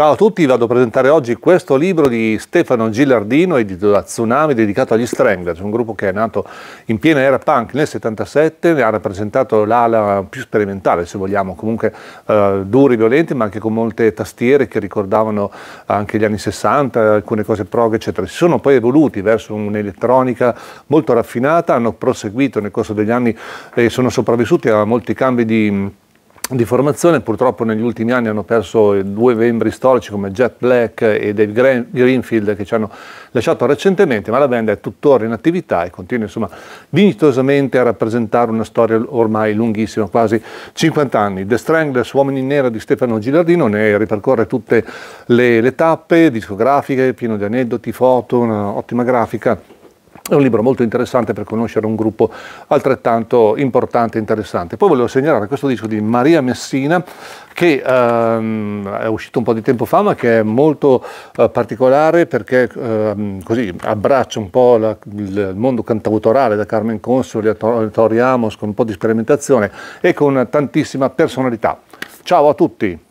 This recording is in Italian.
Ciao a tutti, vado a presentare oggi questo libro di Stefano Gilardino, edito da Tsunami, dedicato agli Stranglers, un gruppo che è nato in piena era punk nel 77, ne ha rappresentato l'ala più sperimentale, se vogliamo, comunque eh, duri, violenti, ma anche con molte tastiere che ricordavano anche gli anni 60, alcune cose prog, eccetera. Si sono poi evoluti verso un'elettronica molto raffinata, hanno proseguito nel corso degli anni e sono sopravvissuti a molti cambi di di formazione, purtroppo negli ultimi anni hanno perso due membri storici come Jet Black e Dave Greenfield che ci hanno lasciato recentemente, ma la band è tuttora in attività e continua insomma dignitosamente a rappresentare una storia ormai lunghissima, quasi 50 anni. The Stranglers, Uomini in Nera di Stefano Gilardino, ne ripercorre tutte le, le tappe discografiche, pieno di aneddoti, foto, un'ottima grafica è un libro molto interessante per conoscere un gruppo altrettanto importante e interessante. Poi volevo segnalare questo disco di Maria Messina che ehm, è uscito un po' di tempo fa ma che è molto eh, particolare perché ehm, così abbraccia un po' la, il mondo cantautorale da Carmen Consoli a Tori Amos con un po' di sperimentazione e con tantissima personalità. Ciao a tutti!